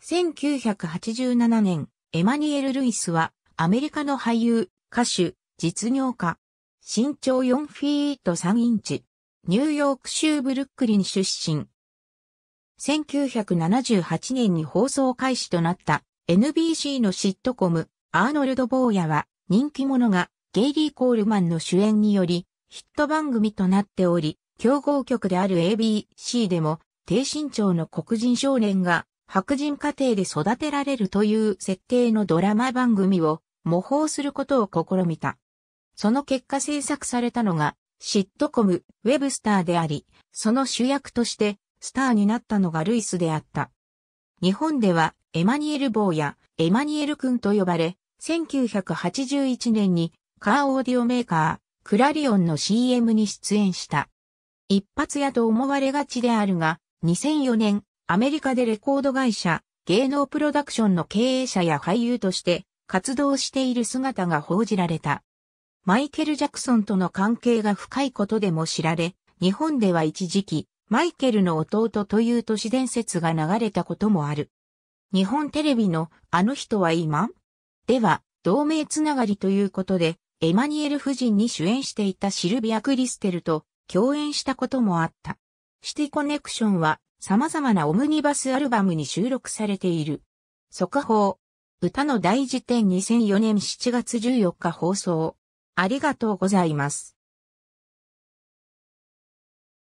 1987年、エマニュエル・ルイスは、アメリカの俳優、歌手、実業家。身長4フィート3インチ。ニューヨーク州ブルックリン出身。1978年に放送開始となった NBC のシットコム、アーノルド・ボーヤは、人気者がゲイリー・コールマンの主演により、ヒット番組となっており、競合局である ABC でも、低身長の黒人少年が白人家庭で育てられるという設定のドラマ番組を模倣することを試みた。その結果制作されたのが、シットコム、ウェブスターであり、その主役としてスターになったのがルイスであった。日本ではエマニエル坊やエマニエル君と呼ばれ、1981年にカーオーディオメーカー、クラリオンの CM に出演した。一発屋と思われがちであるが、2004年アメリカでレコード会社、芸能プロダクションの経営者や俳優として活動している姿が報じられた。マイケル・ジャクソンとの関係が深いことでも知られ、日本では一時期、マイケルの弟という都市伝説が流れたこともある。日本テレビのあの人は今では、同盟つながりということで、エマニエル夫人に主演していたシルビア・クリステルと共演したこともあった。シティコネクションは様々なオムニバスアルバムに収録されている。速報。歌の大辞典2004年7月14日放送。ありがとうございます。